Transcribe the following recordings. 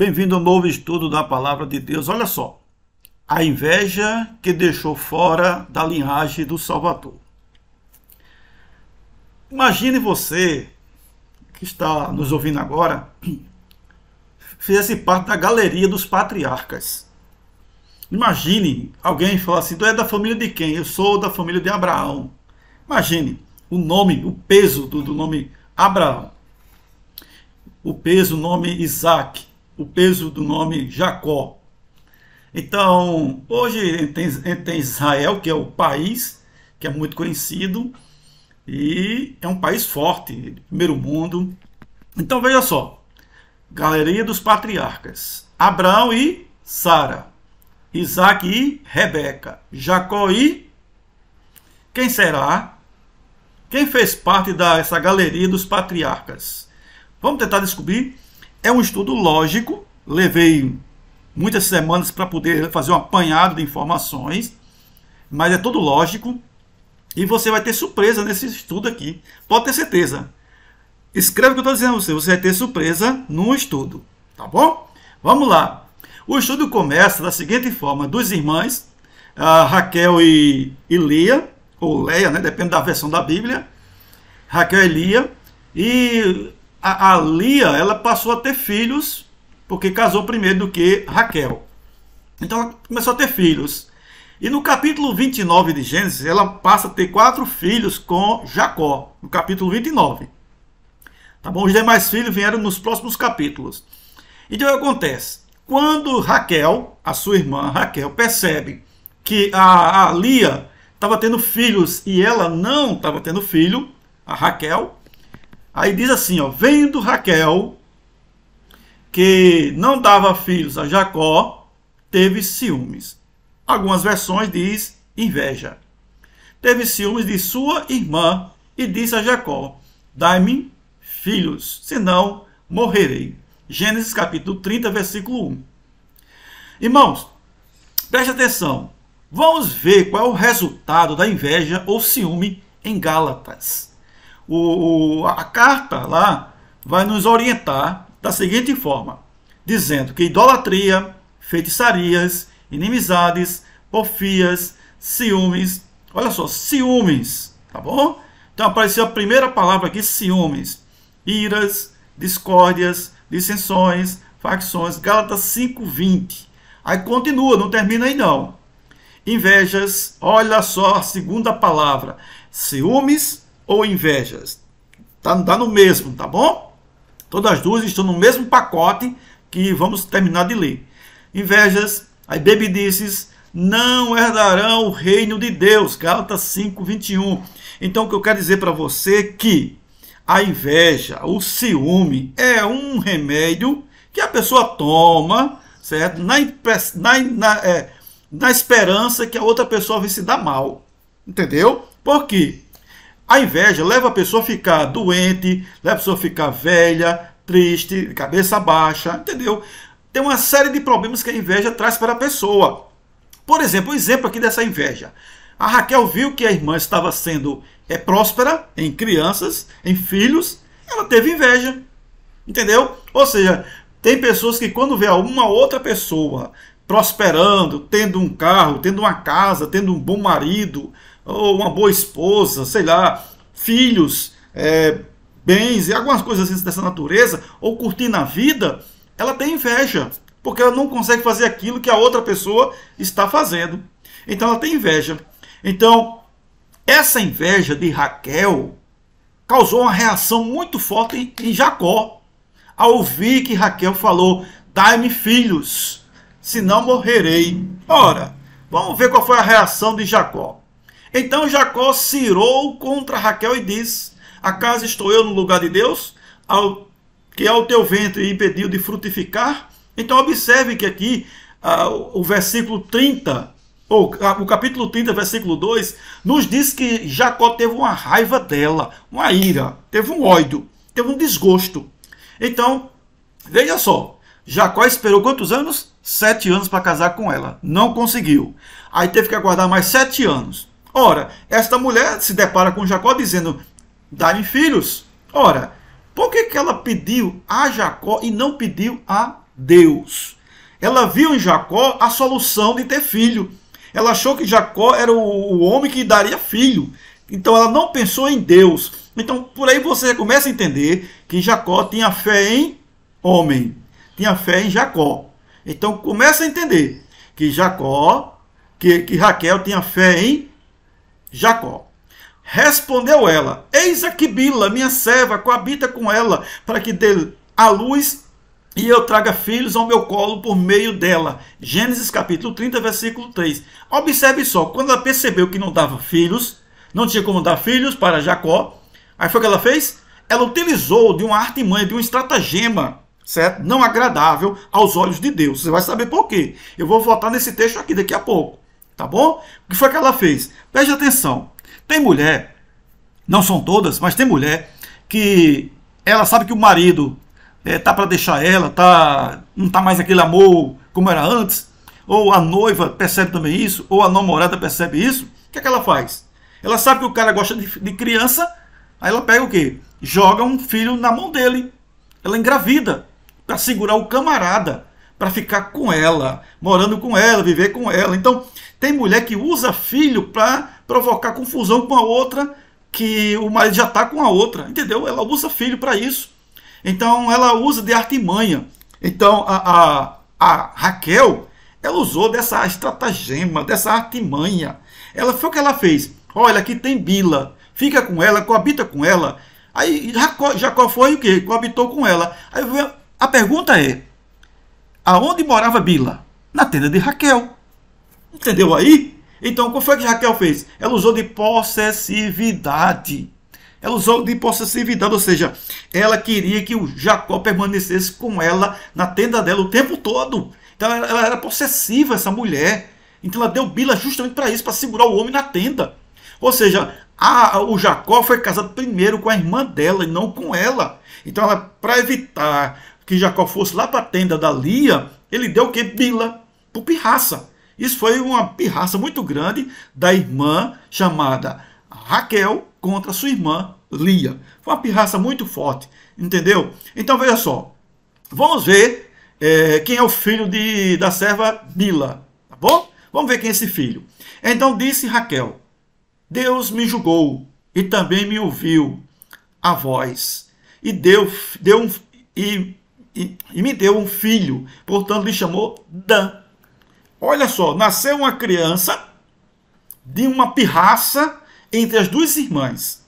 Bem-vindo ao novo estudo da palavra de Deus. Olha só, a inveja que deixou fora da linhagem do Salvador. Imagine você que está nos ouvindo agora fizesse parte da galeria dos patriarcas. Imagine alguém falar assim: tu é da família de quem? Eu sou da família de Abraão. Imagine o nome, o peso do, do nome Abraão, o peso, o nome Isaac, o peso do nome Jacó. Então, hoje tem, Israel, que é o país, que é muito conhecido, e é um país forte, primeiro mundo. Então, veja só: Galeria dos Patriarcas, Abraão e Sara, Isaac e Rebeca, Jacó e. Quem será? Quem fez parte dessa galeria dos patriarcas? Vamos tentar descobrir é um estudo lógico, levei muitas semanas para poder fazer um apanhado de informações, mas é tudo lógico e você vai ter surpresa nesse estudo aqui. Pode ter certeza. Escreve o que eu estou dizendo a você, você vai ter surpresa no estudo, tá bom? Vamos lá. O estudo começa da seguinte forma: dos irmãos Raquel e, e Lia, ou Leia, né? depende da versão da Bíblia, Raquel e Lia, e a, a Lia ela passou a ter filhos porque casou primeiro do que Raquel. Então ela começou a ter filhos. E no capítulo 29 de Gênesis, ela passa a ter quatro filhos com Jacó, no capítulo 29. Tá bom? Os demais filhos vieram nos próximos capítulos. Então o que acontece? Quando Raquel, a sua irmã Raquel, percebe que a, a Lia estava tendo filhos e ela não estava tendo filho, a Raquel, Aí diz assim, ó, vendo Raquel que não dava filhos a Jacó, teve ciúmes. Algumas versões diz inveja. Teve ciúmes de sua irmã e disse a Jacó: Dai-me filhos, senão morrerei. Gênesis capítulo 30, versículo 1. Irmãos, preste atenção. Vamos ver qual é o resultado da inveja ou ciúme em Gálatas o, o, a carta lá vai nos orientar da seguinte forma, dizendo que idolatria, feitiçarias, inimizades, porfias, ciúmes, olha só, ciúmes, tá bom? Então apareceu a primeira palavra aqui, ciúmes, iras, discórdias, dissensões, facções, Gálatas 5:20. Aí continua, não termina aí não. Invejas, olha só a segunda palavra, ciúmes, ou invejas. Tá, tá no mesmo, tá bom? Todas as duas estão no mesmo pacote que vamos terminar de ler. Invejas, aí bebedices, não herdarão o reino de Deus. Gálatas 5, 21. Então, o que eu quero dizer para você é que a inveja, o ciúme, é um remédio que a pessoa toma, certo? Na, na, na, é, na esperança que a outra pessoa vai se dar mal. Entendeu? Por quê? A inveja leva a pessoa a ficar doente, leva a pessoa a ficar velha, triste, cabeça baixa, entendeu? Tem uma série de problemas que a inveja traz para a pessoa. Por exemplo, um exemplo aqui dessa inveja. A Raquel viu que a irmã estava sendo é, próspera em crianças, em filhos, ela teve inveja. Entendeu? Ou seja, tem pessoas que quando vê alguma outra pessoa prosperando, tendo um carro, tendo uma casa, tendo um bom marido, ou uma boa esposa, sei lá, filhos, é, bens e algumas coisas assim dessa natureza, ou curtir na vida, ela tem inveja, porque ela não consegue fazer aquilo que a outra pessoa está fazendo. Então ela tem inveja. Então, essa inveja de Raquel causou uma reação muito forte em Jacó, ao ouvir que Raquel falou: Dai-me filhos, senão morrerei. Ora, vamos ver qual foi a reação de Jacó. Então Jacó cirou contra Raquel e disse: Acaso estou eu no lugar de Deus, ao, que ao é teu ventre impediu de frutificar? Então observe que aqui ah, o, o versículo 30, ou ah, o capítulo 30, versículo 2, nos diz que Jacó teve uma raiva dela, uma ira, teve um ódio, teve um desgosto. Então, veja só, Jacó esperou quantos anos? Sete anos para casar com ela. Não conseguiu. Aí teve que aguardar mais sete anos. Ora, esta mulher se depara com Jacó dizendo: Dá-me filhos. Ora, por que, que ela pediu a Jacó e não pediu a Deus? Ela viu em Jacó a solução de ter filho. Ela achou que Jacó era o homem que daria filho. Então ela não pensou em Deus. Então por aí você começa a entender que Jacó tinha fé em homem, tinha fé em Jacó. Então começa a entender que Jacó, que, que Raquel tinha fé em Jacó. Respondeu ela: Eis aqui Bila, minha serva, coabita com ela, para que dê a luz e eu traga filhos ao meu colo por meio dela. Gênesis capítulo 30, versículo 3. Observe só, quando ela percebeu que não dava filhos, não tinha como dar filhos para Jacó, aí foi o que ela fez? Ela utilizou de uma artimanha, de um estratagema, certo? Não agradável aos olhos de Deus. Você vai saber por quê. Eu vou voltar nesse texto aqui daqui a pouco tá bom? O que foi que ela fez? Preste atenção. Tem mulher, não são todas, mas tem mulher que ela sabe que o marido é, tá para deixar ela, tá não tá mais aquele amor como era antes, ou a noiva percebe também isso, ou a namorada percebe isso, o que é que ela faz? Ela sabe que o cara gosta de, de criança, aí ela pega o quê? Joga um filho na mão dele. Ela engravida para segurar o camarada, para ficar com ela, morando com ela, viver com ela. Então, tem mulher que usa filho para provocar confusão com a outra, que o marido já está com a outra, entendeu? Ela usa filho para isso. Então ela usa de artimanha. Então a, a, a Raquel, ela usou dessa estratagema, dessa artimanha. Ela foi o que ela fez. Olha, aqui tem Bila. Fica com ela, coabita com ela. Aí Jacó, Jacó foi o quê? Coabitou com ela. Aí a pergunta é: aonde morava Bila? Na tenda de Raquel. Entendeu aí? Então, como foi que Raquel fez? Ela usou de possessividade. Ela usou de possessividade, ou seja, ela queria que o Jacó permanecesse com ela na tenda dela o tempo todo. Então, ela era possessiva, essa mulher. Então, ela deu Bila justamente para isso, para segurar o homem na tenda. Ou seja, a, o Jacó foi casado primeiro com a irmã dela e não com ela. Então, para evitar que Jacó fosse lá para a tenda da Lia, ele deu o que? Bila, por pirraça. Isso foi uma pirraça muito grande da irmã chamada Raquel contra sua irmã Lia. Foi uma pirraça muito forte, entendeu? Então veja só, vamos ver é, quem é o filho de, da serva Bila, tá bom? Vamos ver quem é esse filho. Então disse Raquel, Deus me julgou e também me ouviu a voz e deu, deu um, e, e, e me deu um filho, portanto lhe chamou Dan. Olha só, nasceu uma criança de uma pirraça entre as duas irmãs,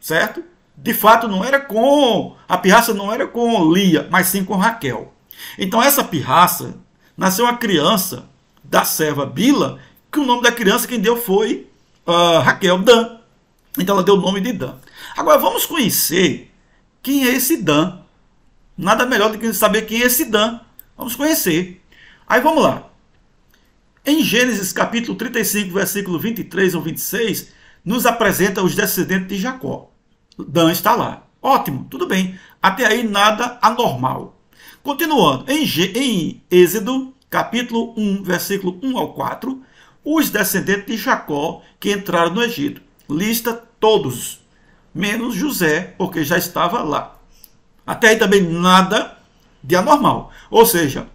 certo? De fato, não era com a pirraça não era com Lia, mas sim com Raquel. Então essa pirraça nasceu uma criança da serva Bila, que o nome da criança quem deu foi uh, Raquel Dan. Então ela deu o nome de Dan. Agora vamos conhecer quem é esse Dan. Nada melhor do que saber quem é esse Dan. Vamos conhecer. Aí vamos lá. Em Gênesis capítulo 35, versículo 23 ou 26, nos apresenta os descendentes de Jacó. Dan está lá. Ótimo, tudo bem. Até aí nada anormal. Continuando, em, G... em Êxodo, capítulo 1, versículo 1 ao 4, os descendentes de Jacó que entraram no Egito. Lista todos, menos José, porque já estava lá. Até aí também nada de anormal. Ou seja,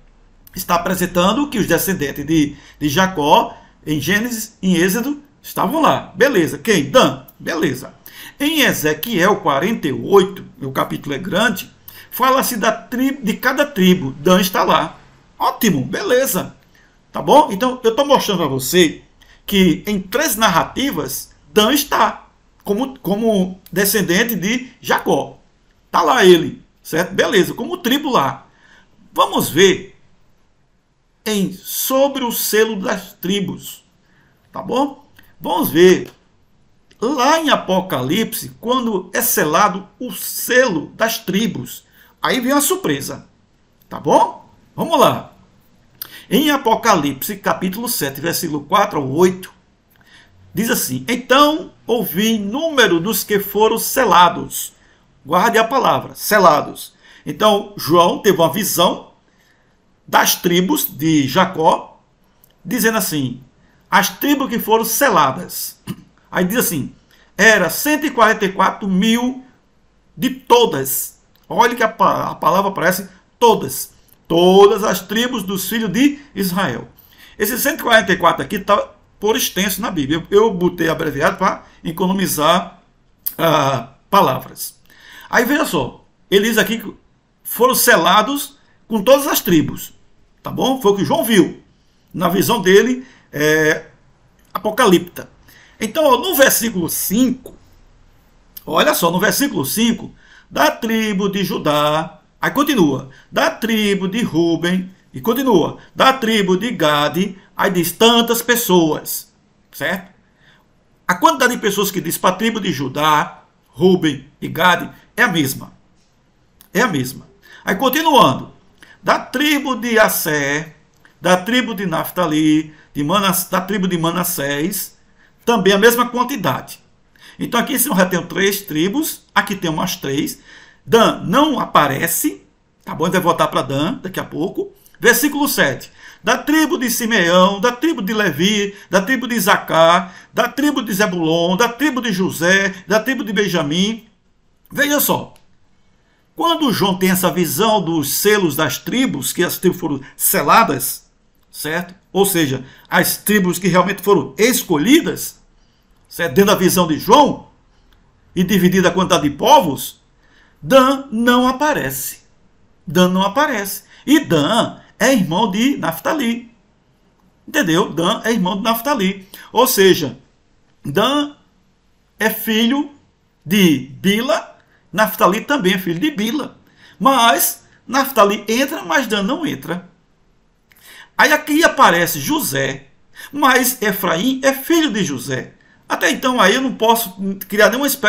está apresentando que os descendentes de, de Jacó, em Gênesis, em Êxodo, estavam lá. Beleza. Quem? Dan. Beleza. Em Ezequiel 48, o capítulo é grande, fala-se da tribo, de cada tribo. Dan está lá. Ótimo, beleza. Tá bom? Então, eu estou mostrando a você que em três narrativas, Dan está como, como descendente de Jacó. Está lá ele, certo? Beleza, como tribo lá. Vamos ver em Sobre o Selo das Tribos. Tá bom? Vamos ver. Lá em Apocalipse, quando é selado o selo das tribos, aí vem a surpresa. Tá bom? Vamos lá. Em Apocalipse, capítulo 7, versículo 4 ao 8, diz assim: Então ouvi número dos que foram selados. Guarde a palavra, selados. Então, João teve uma visão das tribos de Jacó, dizendo assim: as tribos que foram seladas. Aí diz assim: era 144 mil de todas. Olha que a, a palavra parece todas. Todas as tribos dos filhos de Israel. Esse 144 aqui está por extenso na Bíblia. Eu, eu botei abreviado para economizar ah, palavras. Aí veja só, ele diz aqui que foram selados com todas as tribos. Tá bom? Foi o que João viu. Na visão dele, é, apocalipta. Então, no versículo 5, olha só, no versículo 5, da tribo de Judá, aí continua, da tribo de Ruben, e continua, da tribo de Gade, aí diz tantas pessoas, certo? A quantidade de pessoas que diz para a tribo de Judá, Ruben e Gade é a mesma. É a mesma. Aí continuando, da tribo de Assé, da tribo de Naftali, de Manas, da tribo de Manassés, também a mesma quantidade. Então aqui se não retém três tribos, aqui tem umas três. Dan não aparece, tá bom? A gente vai voltar para Dan daqui a pouco. Versículo 7. Da tribo de Simeão, da tribo de Levi, da tribo de Isaacar, da tribo de Zebulon, da tribo de José, da tribo de Benjamim. Veja só, quando João tem essa visão dos selos das tribos, que as tribos foram seladas, certo? Ou seja, as tribos que realmente foram escolhidas, certo? dentro da visão de João, e dividida a quantidade de povos, Dan não aparece. Dan não aparece. E Dan é irmão de Naftali. Entendeu? Dan é irmão de Naftali. Ou seja, Dan é filho de Bila Naftali também é filho de Bila. Mas Naftali entra, mas Dan não entra. Aí aqui aparece José, mas Efraim é filho de José. Até então aí eu não posso criar nenhuma espe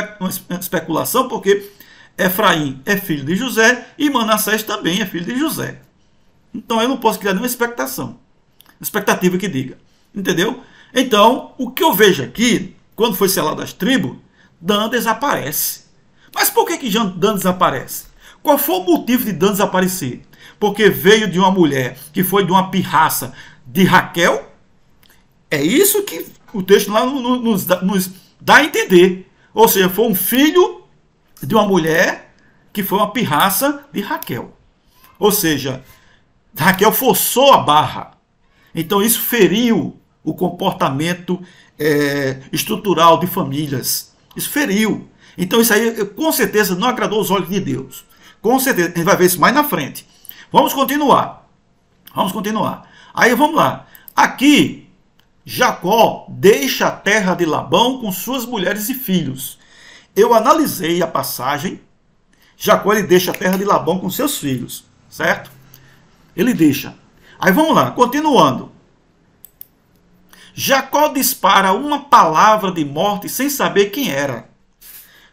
especulação, porque Efraim é filho de José e Manassés também é filho de José. Então eu não posso criar nenhuma expectação. Expectativa que diga. Entendeu? Então, o que eu vejo aqui, quando foi selado as tribos, Dan desaparece. Mas por que, que Dan desaparece? Qual foi o motivo de Dan desaparecer? Porque veio de uma mulher que foi de uma pirraça de Raquel? É isso que o texto lá nos dá, nos dá a entender. Ou seja, foi um filho de uma mulher que foi uma pirraça de Raquel. Ou seja, Raquel forçou a barra. Então isso feriu o comportamento é, estrutural de famílias. Isso feriu. Então isso aí com certeza não agradou os olhos de Deus. Com certeza, a gente vai ver isso mais na frente. Vamos continuar. Vamos continuar. Aí vamos lá. Aqui, Jacó deixa a terra de Labão com suas mulheres e filhos. Eu analisei a passagem. Jacó ele deixa a terra de Labão com seus filhos, certo? Ele deixa. Aí vamos lá, continuando. Jacó dispara uma palavra de morte sem saber quem era.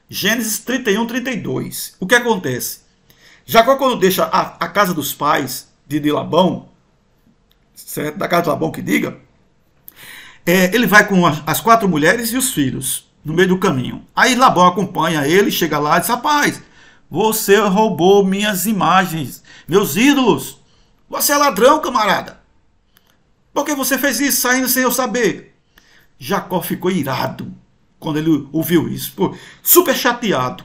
Gênesis 31, 32. O que acontece? Jacó, quando deixa a, a casa dos pais de, de Labão, certo? da casa de Labão que diga, é, ele vai com as, as quatro mulheres e os filhos no meio do caminho. Aí Labão acompanha ele, chega lá e diz: Rapaz, você roubou minhas imagens, meus ídolos. Você é ladrão, camarada. Por que você fez isso saindo sem eu saber? Jacó ficou irado quando ele ouviu isso. super chateado.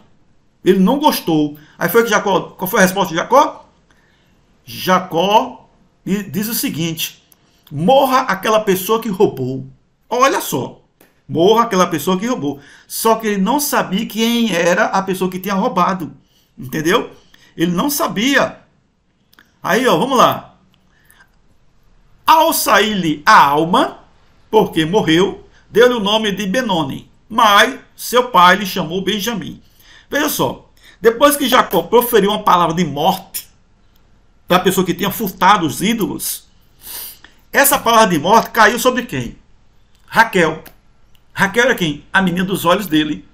Ele não gostou. Aí foi que Jacó. Qual foi a resposta de Jacó? Jacó diz o seguinte: morra aquela pessoa que roubou. Olha só. Morra aquela pessoa que roubou. Só que ele não sabia quem era a pessoa que tinha roubado. Entendeu? Ele não sabia. Aí, ó, vamos lá. Ao sair-lhe a alma, porque morreu, deu-lhe o nome de Benoni mas seu pai lhe chamou Benjamim. Veja só, depois que Jacó proferiu uma palavra de morte para a pessoa que tinha furtado os ídolos, essa palavra de morte caiu sobre quem? Raquel. Raquel era quem? A menina dos olhos dele.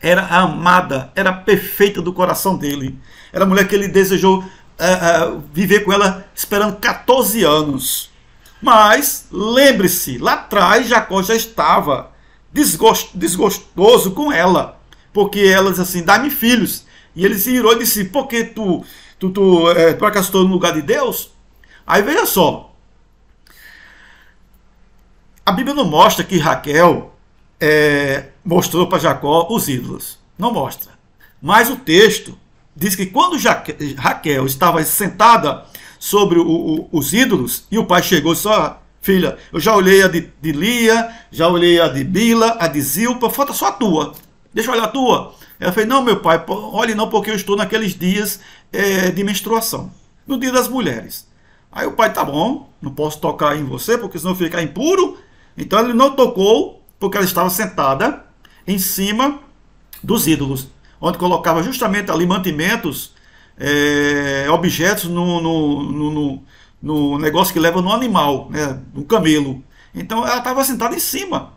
Era amada, era perfeita do coração dele. Era a mulher que ele desejou uh, uh, viver com ela esperando 14 anos. Mas, lembre-se, lá atrás Jacó já estava desgostoso com ela, porque ela diz assim: dá-me filhos. E ele se irou e disse: por que tu, tu, tu, é, tu acastou no lugar de Deus? Aí veja só. A Bíblia não mostra que Raquel é, mostrou para Jacó os ídolos. Não mostra. Mas o texto diz que quando Jaque, Raquel estava sentada sobre o, o, os ídolos, e o pai chegou só Filha, eu já olhei a de, de Lia, já olhei a de Bila, a de Zilpa, falta só a tua. Deixa eu olhar a tua. Ela fez, não, meu pai, olhe não, porque eu estou naqueles dias é, de menstruação. No dia das mulheres. Aí o pai, tá bom, não posso tocar em você, porque senão fica impuro. Então ele não tocou, porque ela estava sentada em cima dos ídolos, onde colocava justamente ali mantimentos, é, objetos no, no, no, no no negócio que leva no animal, né, no camelo. Então ela estava sentada em cima.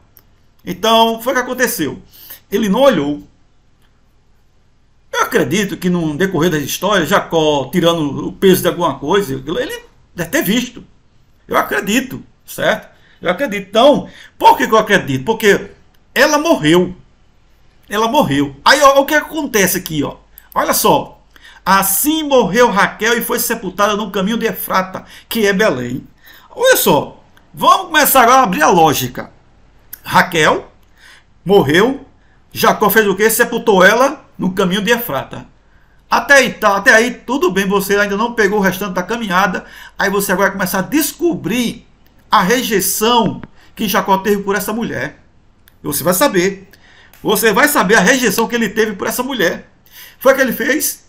Então foi o que aconteceu. Ele não olhou. Eu acredito que no decorrer das histórias, Jacó tirando o peso de alguma coisa, ele deve ter visto. Eu acredito, certo? Eu acredito. Então, por que eu acredito? Porque ela morreu. Ela morreu. Aí ó, o que acontece aqui, ó. Olha só, Assim morreu Raquel e foi sepultada no caminho de Efrata, que é Belém. Olha só, vamos começar agora a abrir a lógica. Raquel morreu, Jacó fez o que? Sepultou ela no caminho de Efrata. Até aí, tá, até aí, tudo bem, você ainda não pegou o restante da caminhada. Aí você agora vai começar a descobrir a rejeição que Jacó teve por essa mulher. Você vai saber. Você vai saber a rejeição que ele teve por essa mulher. Foi o que ele fez?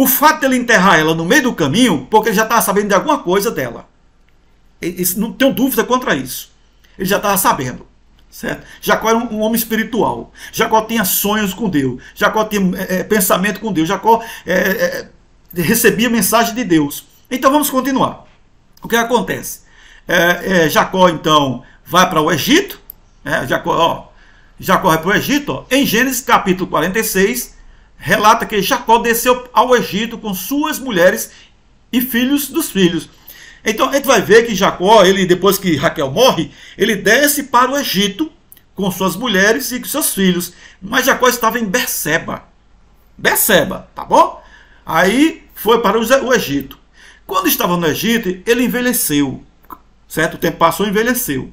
O fato dele ele enterrar ela no meio do caminho, porque ele já estava sabendo de alguma coisa dela. Isso, não tenho dúvida contra isso. Ele já estava sabendo. Certo? Jacó era um, um, homem espiritual. Jacó tinha sonhos com Deus. Jacó tinha é, é, pensamento com Deus. Jacó é, é, recebia mensagem de Deus. Então vamos continuar. O que acontece? É, é, Jacó então vai para o Egito. Né? Jacó, ó, Jacó vai para o Egito. Ó, em Gênesis capítulo 46, relata que Jacó desceu ao Egito com suas mulheres e filhos dos filhos. Então a gente vai ver que Jacó, ele depois que Raquel morre, ele desce para o Egito com suas mulheres e com seus filhos. Mas Jacó estava em Berseba. Berseba, tá bom? Aí foi para o Egito. Quando estava no Egito, ele envelheceu. Certo? O tempo passou e envelheceu.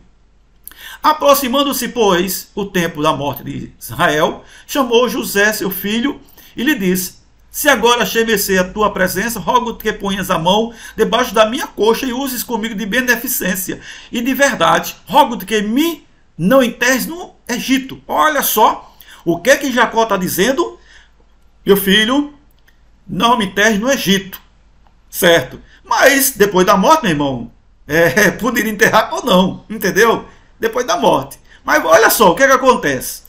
Aproximando-se, pois, o tempo da morte de Israel, chamou José, seu filho, e lhe disse: Se agora estremecer a tua presença, rogo-te que ponhas a mão debaixo da minha coxa e uses comigo de beneficência e de verdade. Rogo-te que me não enterres no Egito. Olha só o que que Jacó está dizendo. Meu filho, não me enterres no Egito. Certo? Mas depois da morte, meu irmão, é, poderia enterrar ou não, entendeu? Depois da morte. Mas olha só o que, é que acontece.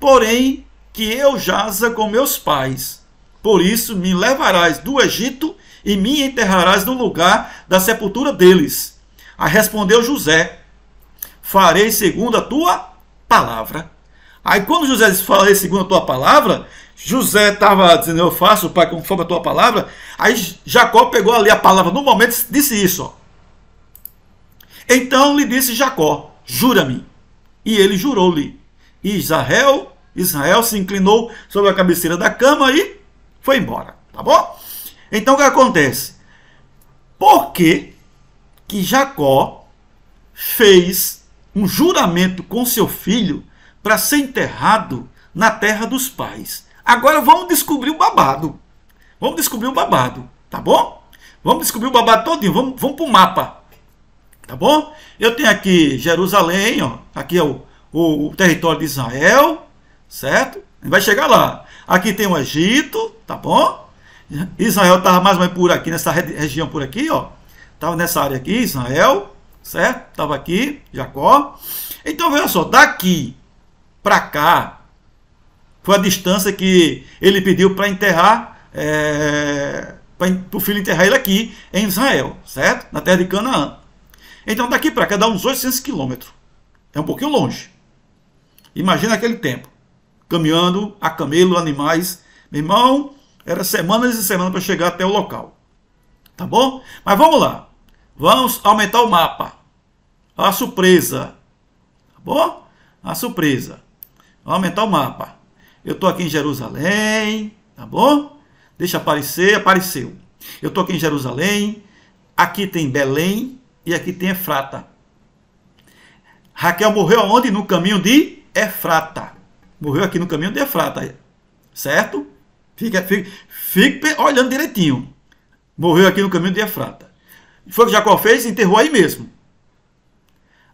Porém, que eu jaza com meus pais. Por isso me levarás do Egito e me enterrarás no lugar da sepultura deles. Aí respondeu José: Farei segundo a tua palavra. Aí quando José disse: Farei segundo a tua palavra, José estava dizendo: Eu faço, pai, conforme a tua palavra. Aí Jacó pegou ali a palavra no momento disse isso. Ó. Então lhe disse Jacó: Jura-me. E ele jurou-lhe. Israel Israel se inclinou sobre a cabeceira da cama e foi embora, tá bom? Então o que acontece? Por que, que Jacó fez um juramento com seu filho para ser enterrado na terra dos pais? Agora vamos descobrir o babado. Vamos descobrir o babado, tá bom? Vamos descobrir o babado todinho, vamos, vamos para o mapa, tá bom? Eu tenho aqui Jerusalém, ó, aqui é o, o, o território de Israel, certo? Vai chegar lá. Aqui tem o Egito, tá bom? Israel estava tá mais ou menos por aqui, nessa região por aqui, ó. Estava tá nessa área aqui, Israel, certo? Estava aqui, Jacó. Então, veja só, daqui para cá, foi a distância que ele pediu para enterrar, é, para o filho enterrar ele aqui, em Israel, certo? Na terra de Canaã. Então, daqui para cá dá uns 800 quilômetros. É um pouquinho longe. Imagina aquele tempo caminhando a camelo, animais. Meu irmão, era semanas e semanas para chegar até o local. Tá bom? Mas vamos lá. Vamos aumentar o mapa. A surpresa. Tá bom? A surpresa. Vamos aumentar o mapa. Eu estou aqui em Jerusalém. Tá bom? Deixa aparecer. Apareceu. Eu estou aqui em Jerusalém. Aqui tem Belém. E aqui tem Efrata. Raquel morreu aonde? No caminho de Efrata. Morreu aqui no caminho de Efrata. É tá certo? Fique, fique, fique olhando direitinho. Morreu aqui no caminho de Efrata. É tá Foi o que Jacó fez, enterrou aí mesmo.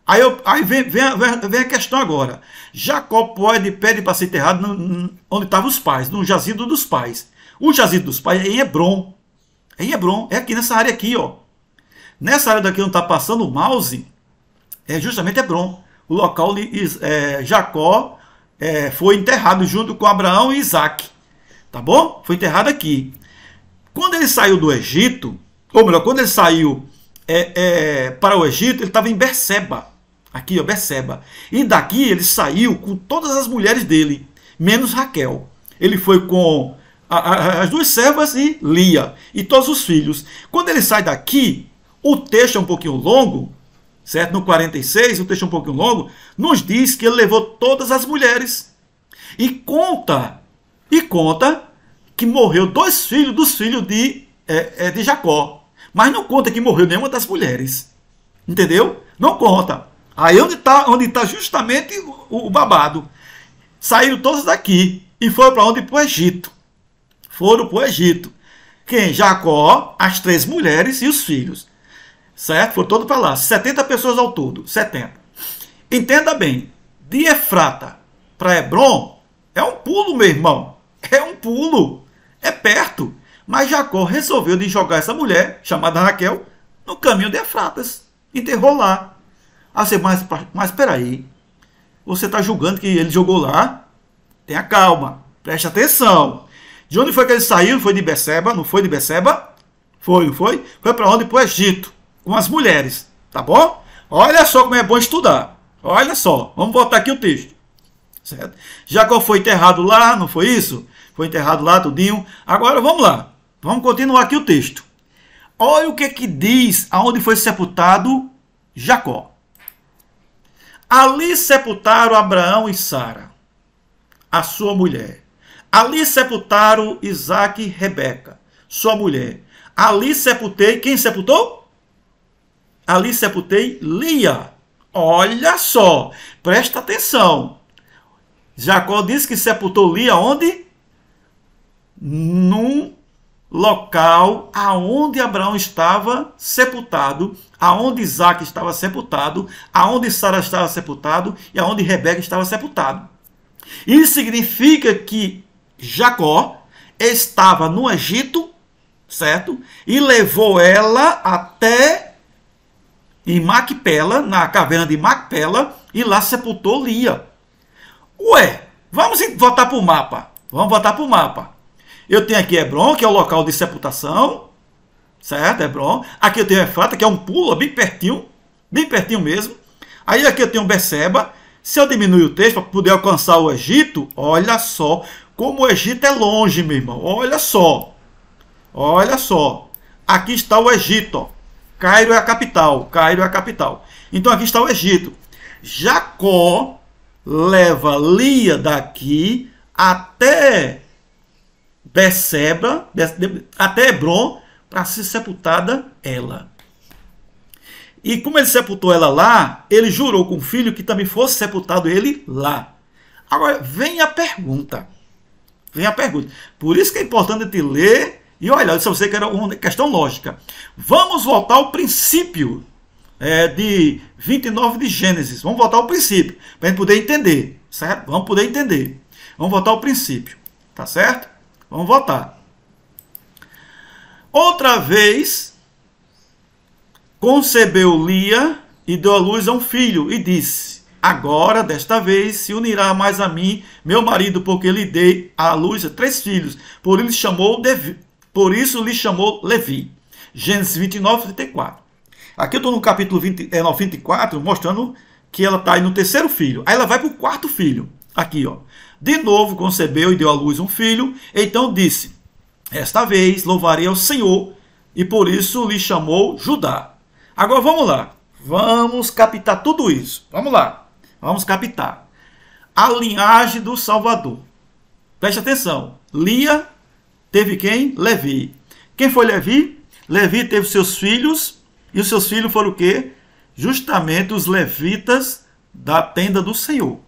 Aí, eu, aí vem, vem, vem, a questão agora. Jacó pode, pede para ser enterrado no, no, onde estavam os pais, no jazido dos pais. O jazido dos pais é em Hebron. É em Hebron, é aqui nessa área aqui, ó. Nessa área daqui onde está passando o mouse, é justamente Hebron. O local onde é, Jacó é, foi enterrado junto com Abraão e Isaac. Tá bom? Foi enterrado aqui. Quando ele saiu do Egito, ou melhor, quando ele saiu é, é, para o Egito, ele estava em Berseba. Aqui, ó, Berseba. E daqui ele saiu com todas as mulheres dele, menos Raquel. Ele foi com a, a, as duas servas e Lia, e todos os filhos. Quando ele sai daqui, o texto é um pouquinho longo, certo? No 46, o texto é um pouquinho longo, nos diz que ele levou todas as mulheres. E conta, e conta que morreu dois filhos dos filhos de, é, é, de Jacó. Mas não conta que morreu nenhuma das mulheres. Entendeu? Não conta. Aí onde está onde tá justamente o, o babado. Saíram todos daqui e foram para onde? Para o Egito. Foram para o Egito. Quem? Jacó, as três mulheres e os filhos certo? Foi todo para lá, 70 pessoas ao todo, 70. Entenda bem, de Efrata para Hebron é um pulo, meu irmão, é um pulo, é perto. Mas Jacó resolveu de jogar essa mulher, chamada Raquel, no caminho de Efratas, enterrou lá. Aí ah, você, mas, mas peraí, você está julgando que ele jogou lá? Tenha calma, preste atenção. De onde foi que ele saiu? Foi de Beceba, não foi de Beceba? Foi, não foi? Foi para onde? Para o Egito com as mulheres, tá bom? Olha só como é bom estudar. Olha só, vamos voltar aqui o texto. Certo? Jacó foi enterrado lá, não foi isso? Foi enterrado lá, tudinho. Agora vamos lá. Vamos continuar aqui o texto. Olha o que é que diz aonde foi sepultado Jacó. Ali sepultaram Abraão e Sara, a sua mulher. Ali sepultaram Isaac e Rebeca, sua mulher. Ali sepultei. Quem sepultou? ali sepultei Lia. Olha só, presta atenção. Jacó diz que sepultou Lia onde? Num local aonde Abraão estava sepultado, aonde Isaac estava sepultado, aonde Sara estava sepultado e aonde Rebeca estava sepultado. Isso significa que Jacó estava no Egito, certo? E levou ela até em Macpela, na caverna de Macpela, e lá sepultou Lia. Ué, vamos voltar para o mapa. Vamos voltar para o mapa. Eu tenho aqui Hebron, que é o local de sepultação, certo? Hebron. Aqui eu tenho Efrata, que é um pulo bem pertinho, bem pertinho mesmo. Aí aqui eu tenho Beceba. Se eu diminuir o texto para poder alcançar o Egito, olha só como o Egito é longe, meu irmão. Olha só. Olha só. Aqui está o Egito. Ó. Cairo é a capital. Cairo é a capital. Então aqui está o Egito. Jacó leva Lia daqui até Beceba, até Hebron, para ser sepultada ela. E como ele sepultou ela lá, ele jurou com o filho que também fosse sepultado ele lá. Agora, vem a pergunta. Vem a pergunta. Por isso que é importante a gente ler e olha, eu sei que era uma questão lógica. Vamos voltar ao princípio é, de 29 de Gênesis. Vamos voltar ao princípio, para a gente poder entender, certo? Vamos poder entender. Vamos voltar ao princípio, tá certo? Vamos voltar. Outra vez, concebeu Lia e deu à luz a um filho e disse, agora, desta vez, se unirá mais a mim, meu marido, porque lhe dei à luz três filhos. Por ele chamou de por isso lhe chamou Levi. Gênesis 29, 34. Aqui eu estou no capítulo 20, é, 94, mostrando que ela está aí no terceiro filho. Aí ela vai para o quarto filho. Aqui, ó. De novo concebeu e deu à luz um filho. Então disse: Esta vez louvarei ao Senhor. E por isso lhe chamou Judá. Agora vamos lá. Vamos captar tudo isso. Vamos lá. Vamos captar. A linhagem do Salvador. Preste atenção. Lia teve quem? Levi. Quem foi Levi? Levi teve seus filhos, e os seus filhos foram o quê? Justamente os levitas da tenda do Senhor.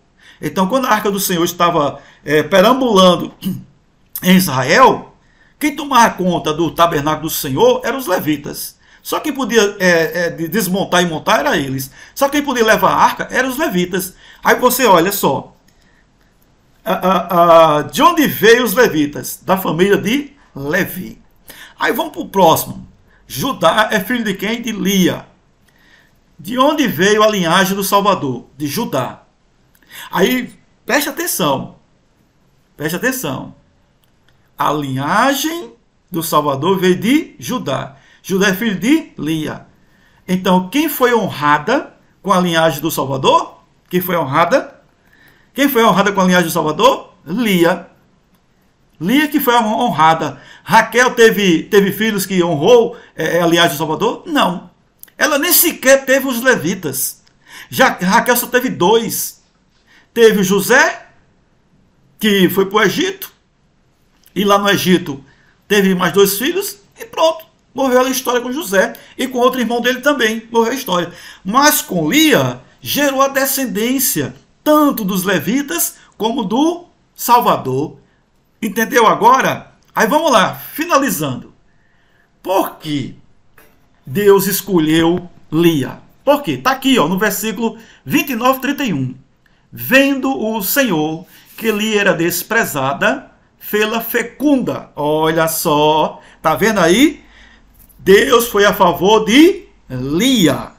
Então, quando a arca do Senhor estava é, perambulando em Israel, quem tomava conta do tabernáculo do Senhor eram os levitas. Só quem podia é, é, desmontar e montar era eles. Só quem podia levar a arca eram os levitas. Aí você olha só, de onde veio os levitas? Da família de Levi. Aí vamos para o próximo. Judá é filho de quem? De Lia. De onde veio a linhagem do Salvador? De Judá. Aí, preste atenção. Preste atenção. A linhagem do Salvador veio de Judá. Judá é filho de Lia. Então, quem foi honrada com a linhagem do Salvador? Quem foi honrada? Quem foi honrada com a linhagem do Salvador? Lia. Lia que foi honrada. Raquel teve, teve filhos que honrou é, é a linhagem do Salvador? Não. Ela nem sequer teve os levitas. Já, Raquel só teve dois. Teve José, que foi para o Egito. E lá no Egito teve mais dois filhos. E pronto. Morreu a história com José. E com outro irmão dele também. Morreu a história. Mas com Lia, gerou a descendência tanto dos levitas como do Salvador. Entendeu agora? Aí vamos lá, finalizando. Por que Deus escolheu Lia? Por quê? Está aqui ó, no versículo 29, 31. Vendo o Senhor que Lia era desprezada, fê-la fecunda. Olha só, tá vendo aí? Deus foi a favor de Lia.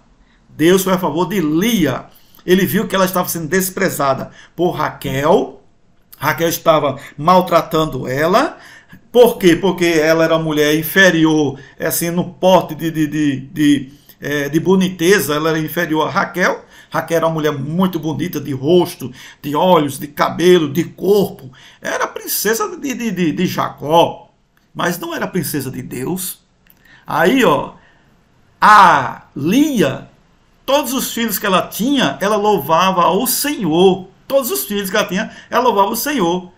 Deus foi a favor de Lia. Ele viu que ela estava sendo desprezada por Raquel. Raquel estava maltratando ela. Por quê? Porque ela era uma mulher inferior, é assim, no porte de, de, de, de, é, de boniteza, ela era inferior a Raquel. Raquel era uma mulher muito bonita, de rosto, de olhos, de cabelo, de corpo. Era princesa de, de, de, de Jacó, mas não era princesa de Deus. Aí, ó, a Lia Todos os filhos que ela tinha, ela louvava o Senhor. Todos os filhos que ela tinha, ela louvava o Senhor.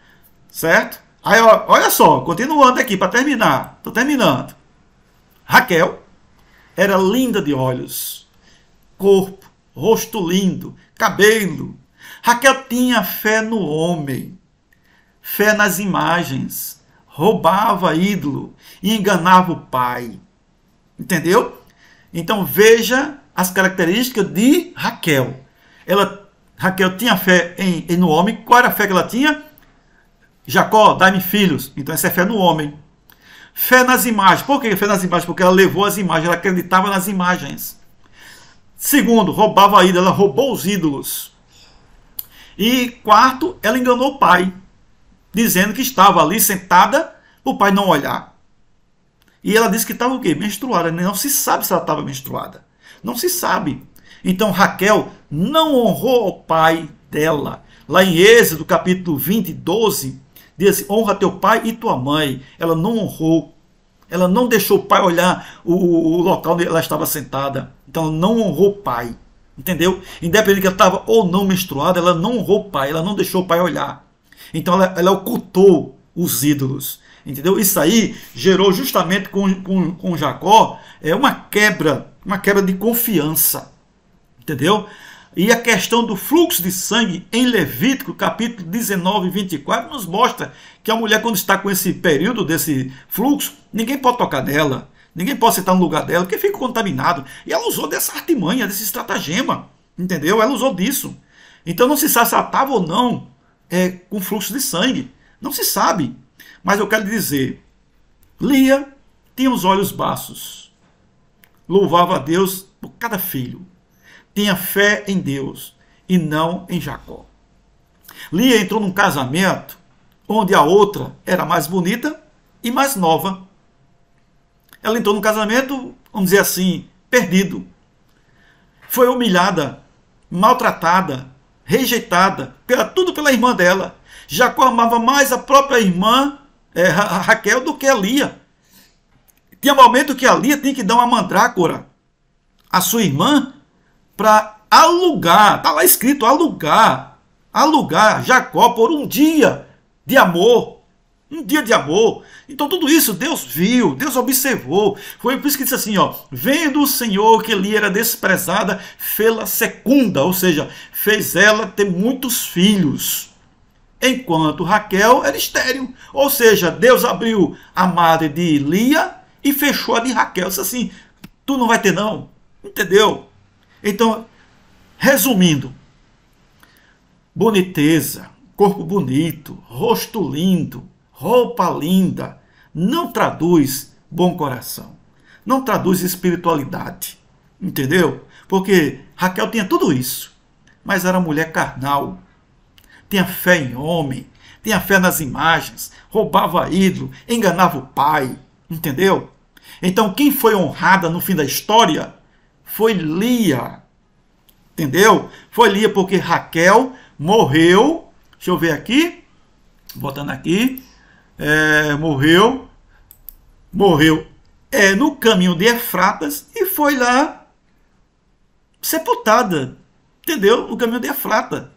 Certo? Aí, olha só, continuando aqui para terminar. Estou terminando. Raquel era linda de olhos, corpo, rosto lindo, cabelo. Raquel tinha fé no homem, fé nas imagens, roubava ídolo e enganava o pai. Entendeu? Então veja as características de Raquel. Ela, Raquel tinha fé em, em no homem. Qual era a fé que ela tinha? Jacó, dá-me filhos. Então essa é fé no homem. Fé nas imagens. Por que fé nas imagens? Porque ela levou as imagens, ela acreditava nas imagens. Segundo, roubava a ídola, ela roubou os ídolos. E quarto, ela enganou o pai, dizendo que estava ali sentada, o pai não olhar. E ela disse que estava o quê? Menstruada. Né? Não se sabe se ela estava menstruada. Não se sabe. Então Raquel não honrou o pai dela. Lá em Êxodo, capítulo 20, 12, diz: assim, honra teu pai e tua mãe. Ela não honrou. Ela não deixou o pai olhar o, o local onde ela estava sentada. Então ela não honrou o pai. Entendeu? Independente que ela estava ou não menstruada, ela não honrou o pai, ela não deixou o pai olhar. Então ela, ela ocultou os ídolos. Entendeu? Isso aí gerou justamente com, com, com Jacó é uma quebra uma quebra de confiança. Entendeu? E a questão do fluxo de sangue em Levítico, capítulo 19 e 24, nos mostra que a mulher, quando está com esse período desse fluxo, ninguém pode tocar nela, ninguém pode sentar no lugar dela, porque fica contaminado. E ela usou dessa artimanha, desse estratagema, entendeu? Ela usou disso. Então não se sabe se ela estava ou não é, com fluxo de sangue. Não se sabe. Mas eu quero dizer, Lia tinha os olhos baços louvava a Deus por cada filho. Tinha fé em Deus e não em Jacó. Lia entrou num casamento onde a outra era mais bonita e mais nova. Ela entrou num casamento, vamos dizer assim, perdido. Foi humilhada, maltratada, rejeitada, pela, tudo pela irmã dela. Jacó amava mais a própria irmã é, Raquel do que a Lia. Tinha é momento que a Lia tinha que dar uma mandrácora à sua irmã para alugar, está lá escrito alugar, alugar Jacó por um dia de amor, um dia de amor. Então tudo isso Deus viu, Deus observou. Foi por isso que disse assim, ó, vendo o Senhor que Lia era desprezada, fê-la secunda, ou seja, fez ela ter muitos filhos. Enquanto Raquel era estéril, ou seja, Deus abriu a madre de Lia e fechou a de Raquel. Disse assim: tu não vai ter, não. Entendeu? Então, resumindo: boniteza, corpo bonito, rosto lindo, roupa linda, não traduz bom coração, não traduz espiritualidade. Entendeu? Porque Raquel tinha tudo isso, mas era mulher carnal, tinha fé em homem, tinha fé nas imagens, roubava ídolo, enganava o pai, entendeu? Então, quem foi honrada no fim da história foi Lia. Entendeu? Foi Lia porque Raquel morreu. Deixa eu ver aqui. Botando aqui. É, morreu. Morreu é, no caminho de Efratas e foi lá sepultada. Entendeu? No caminho de Efrata.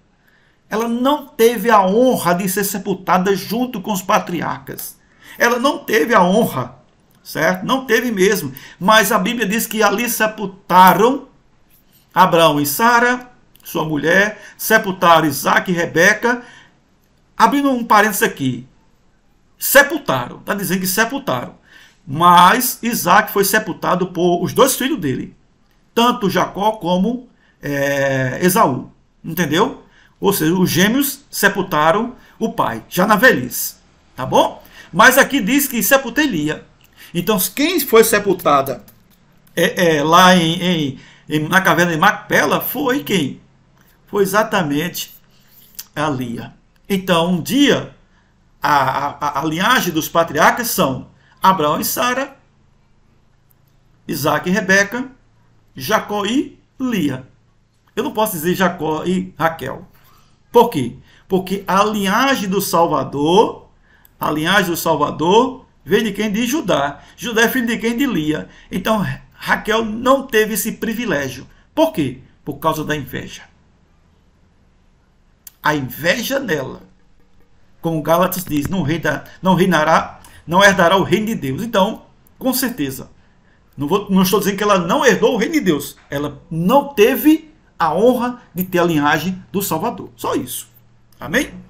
Ela não teve a honra de ser sepultada junto com os patriarcas. Ela não teve a honra certo? Não teve mesmo. Mas a Bíblia diz que ali sepultaram Abraão e Sara, sua mulher, sepultaram Isaac e Rebeca. Abrindo um parênteses aqui, sepultaram, está dizendo que sepultaram. Mas Isaac foi sepultado por os dois filhos dele, tanto Jacó como é, Esaú, entendeu? Ou seja, os gêmeos sepultaram o pai, já na velhice, tá bom? Mas aqui diz que sepultei Lia. Então, quem foi sepultada é, é, lá em, em, na caverna de Macpela foi quem? Foi exatamente a Lia. Então, um dia, a, a, a linhagem dos patriarcas são Abraão e Sara, Isaac e Rebeca, Jacó e Lia. Eu não posso dizer Jacó e Raquel. Por quê? Porque a linhagem do Salvador, a linhagem do Salvador veio de quem? De Judá. Judá é filho de quem? De Lia. Então Raquel não teve esse privilégio. Por quê? Por causa da inveja. A inveja nela, como Gálatas diz, não, não reinará, não herdará o reino de Deus. Então, com certeza, não, vou, não estou dizendo que ela não herdou o reino de Deus. Ela não teve a honra de ter a linhagem do Salvador. Só isso. Amém?